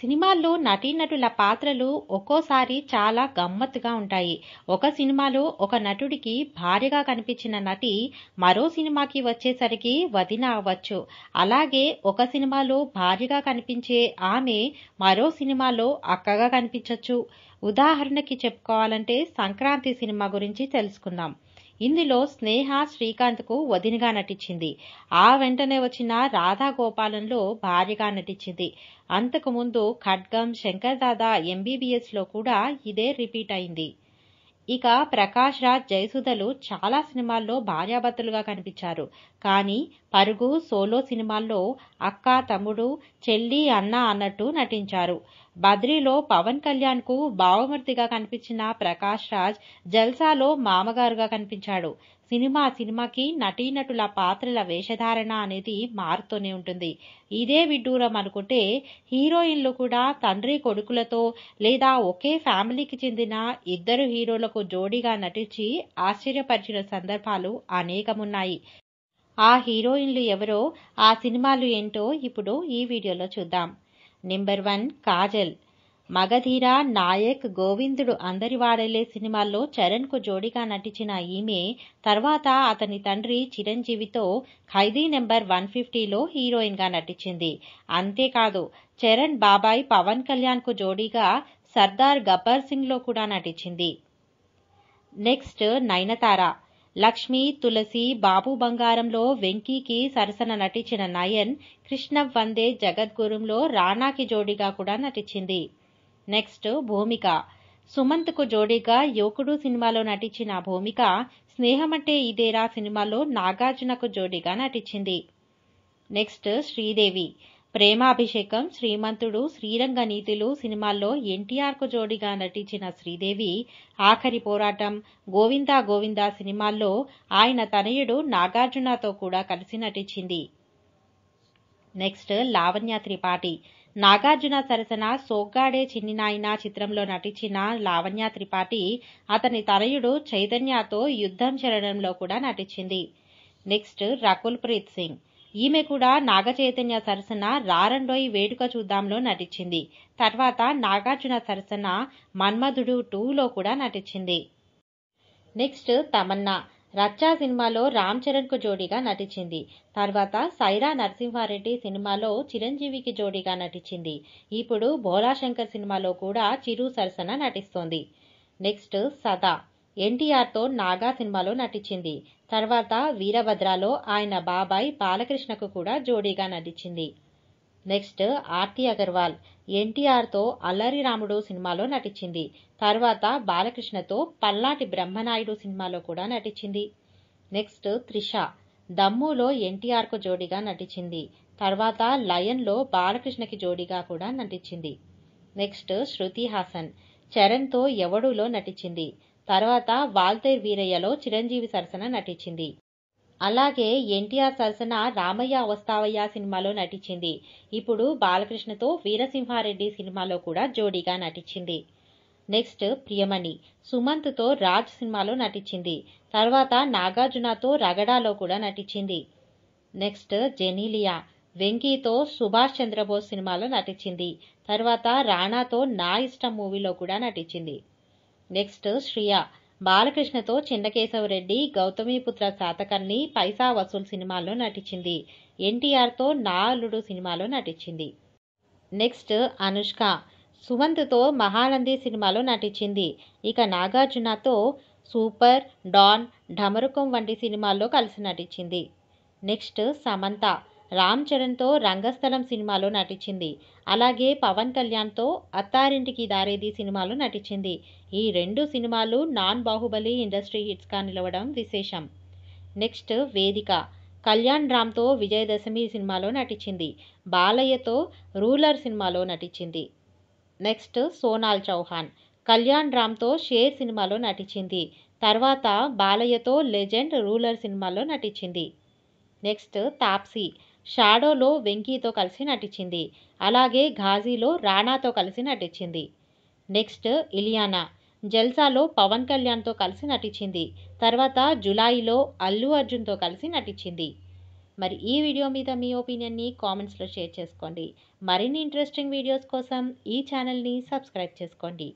సినిమాల్లో నటీనటుల పాత్రలు ఒక్కోసారి చాలా గమ్మత్తుగా ఉంటాయి ఒక సినిమాలో ఒక నటుడికి భార్యగా కనిపించిన నటి మరో సినిమాకి వచ్చేసరికి వదిన అవ్వచ్చు అలాగే ఒక సినిమాలో భార్యగా కనిపించే ఆమె మరో సినిమాలో అక్కగా కనిపించవచ్చు ఉదాహరణకి చెప్పుకోవాలంటే సంక్రాంతి సినిమా గురించి తెలుసుకుందాం ఇందులో స్నేహ శ్రీకాంత్కు వదినగా నటించింది ఆ వెంటనే వచ్చిన రాధా గోపాలంలో భార్యగా నటించింది అంతకుముందు ఖడ్గం శంకర్ దాదా ఎంబీబీఎస్లో కూడా ఇదే రిపీట్ అయింది ఇక ప్రకాష్ రాజ్ జయసుధలు చాలా సినిమాల్లో భార్యాభర్తలుగా కనిపించారు కానీ పరుగు సోలో సినిమాల్లో అక్క తమ్ముడు చెల్లి అన్న అన్నట్టు నటించారు బద్రీలో పవన్ కళ్యాణ్కు భావమూర్తిగా కనిపించిన ప్రకాష్ రాజ్ జల్సాలో మామగారుగా కనిపించాడు సినిమా సినిమాకి నటీనటుల పాత్రల వేషధారణ అనేది మారుతూనే ఉంటుంది ఇదే విడ్డూరం అనుకుంటే హీరోయిన్లు కూడా తండ్రి కొడుకులతో లేదా ఒకే ఫ్యామిలీకి చెందిన ఇద్దరు హీరోలకు జోడీగా నటించి ఆశ్చర్యపరిచిన సందర్భాలు అనేకమున్నాయి ఆ హీరోయిన్లు ఎవరో ఆ సినిమాలు ఏంటో ఇప్పుడు ఈ వీడియోలో చూద్దాం నెంబర్ వన్ కాజల్ మగధీర నాయక్ గోవిందుడు అందరివాడలే సినిమాల్లో చరణ్కు జోడీగా నటించిన ఈమె తర్వాత అతని తండ్రి చిరంజీవితో ఖైదీ నెంబర్ వన్ ఫిఫ్టీలో హీరోయిన్గా నటించింది అంతేకాదు చరణ్ బాబాయ్ పవన్ కళ్యాణ్కు జోడీగా సర్దార్ గబ్బర్ సింగ్లో కూడా నటించింది నెక్స్ట్ నయనతార లక్ష్మి తులసి బాబు బంగారంలో వెంకీకి సరసన నటించిన నయన్ కృష్ణ వందే జగద్గురుంలో రాణాకి జోడీగా కూడా నటించింది నెక్స్ట్ భూమిక సుమంత్కు జోడీగా యువకుడు సినిమాలో నటించిన భూమిక స్నేహమంటే ఇదేరా సినిమాలో నాగార్జునకు జోడీగా నటించింది నెక్స్ట్ శ్రీదేవి ప్రేమాభిషేకం శ్రీమంతుడు శ్రీరంగ నీతులు సినిమాల్లో ఎన్టీఆర్కు జోడీగా నటించిన శ్రీదేవి ఆఖరి పోరాటం గోవిందా గోవిందా సినిమాల్లో ఆయన తనయుడు నాగార్జునతో కూడా కలిసి నటించింది నెక్స్ట్ లావణ్య త్రిపాఠి నాగార్జున సరసన సోగ్గాడే చిన్నినాయన చిత్రంలో నటించిన లావణ్య త్రిపాఠి అతని తనయుడు చైతన్యతో యుద్ధం చరణంలో కూడా నటించింది నెక్స్ట్ రకుల్ ప్రీత్ సింగ్ ఈమె కూడా నాగ చైతన్య సరసన రారండోయి వేడుక చూద్దాంలో నటించింది తర్వాత నాగార్జున సరసన మన్మధుడు టూలో కూడా నటించింది నెక్స్ట్ తమన్నా రచ్చా సినిమాలో రామ్ చరణ్కు జోడీగా నటించింది తర్వాత సైరా నరసింహారెడ్డి సినిమాలో చిరంజీవికి జోడీగా నటించింది ఇప్పుడు భోలాశంకర్ సినిమాలో కూడా చిరు సరసన నటిస్తోంది నెక్స్ట్ సదా ఎన్టీఆర్తో నాగా సినిమాలో నటించింది తర్వాత వీరభద్రలో ఆయన బాబాయ్ బాలకృష్ణకు కూడా జోడీగా నటించింది నెక్స్ట్ ఆర్తి అగర్వాల్ ఎన్టీఆర్తో అల్లరి రాముడు సినిమాలో నటించింది తర్వాత బాలకృష్ణతో పల్లాటి బ్రహ్మనాయుడు సినిమాలో కూడా నటించింది నెక్స్ట్ త్రిష దమ్ములో ఎన్టీఆర్కు జోడీగా నటించింది తర్వాత లయన్లో బాలకృష్ణకి జోడీగా కూడా నటించింది నెక్స్ట్ శృతి హాసన్ చరణ్తో ఎవడులో నటించింది తర్వాత వాల్తేర్ వీరయ్యలో చిరంజీవి సరసన నటించింది అలాగే ఎన్టీఆర్ సరసన రామయ్య వస్తావయ్య సినిమాలో నటించింది ఇప్పుడు బాలకృష్ణతో వీరసింహారెడ్డి సినిమాలో కూడా జోడీగా నటించింది నెక్స్ట్ ప్రియమణి సుమంత్తో రాజ్ సినిమాలో నటించింది తర్వాత నాగార్జునతో రగడాలో కూడా నటించింది నెక్స్ట్ జెనీలియా వెంకీతో సుభాష్ చంద్రబోస్ సినిమాలో నటించింది తర్వాత రాణాతో నా ఇష్టం మూవీలో కూడా నటించింది నెక్స్ట్ శ్రియ బాలకృష్ణతో చిన్నకేశవరెడ్డి గౌతమిపుత్ర శాతకర్ణి పైసా వసూల్ సినిమాల్లో నటించింది ఎన్టీఆర్తో నా అల్లుడు సినిమాలో నటించింది నెక్స్ట్ అనుష్క సుమంత్తో మహానంది సినిమాలో నటించింది ఇక నాగార్జునతో సూపర్ డాన్ ఢమరుకం వంటి సినిమాల్లో కలిసి నటించింది నెక్స్ట్ సమంత రామ్ చరణ్తో రంగస్థలం సినిమాలో నటించింది అలాగే పవన్ కళ్యాణ్తో అత్తారింటికి దారేది సినిమాలో నటించింది ఈ రెండు సినిమాలు నాన్ బాహుబలి ఇండస్ట్రీ హిట్స్గా నిలవడం విశేషం నెక్స్ట్ వేదిక కళ్యాణ్ రామ్తో విజయదశమి సినిమాలో నటించింది బాలయ్యతో రూలర్ సినిమాలో నటించింది నెక్స్ట్ సోనాల్ చౌహాన్ కళ్యాణ్ రామ్తో షేర్ సినిమాలో నటించింది తర్వాత బాలయ్యతో లెజెండ్ రూలర్ సినిమాలో నటించింది నెక్స్ట్ తాప్సీ షాడోలో వెంకీతో కలిసి నటించింది అలాగే ఘాజీలో రాణాతో కలిసి నటించింది నెక్స్ట్ ఇలియానా జల్సాలో పవన్ కళ్యాణ్తో కలిసి నటించింది తర్వాత జులైలో అల్లు అర్జున్తో కలిసి నటించింది మరి ఈ వీడియో మీద మీ ఒపీనియన్ని కామెంట్స్లో షేర్ చేసుకోండి మరిన్ని ఇంట్రెస్టింగ్ వీడియోస్ కోసం ఈ ఛానల్ని సబ్స్క్రైబ్ చేసుకోండి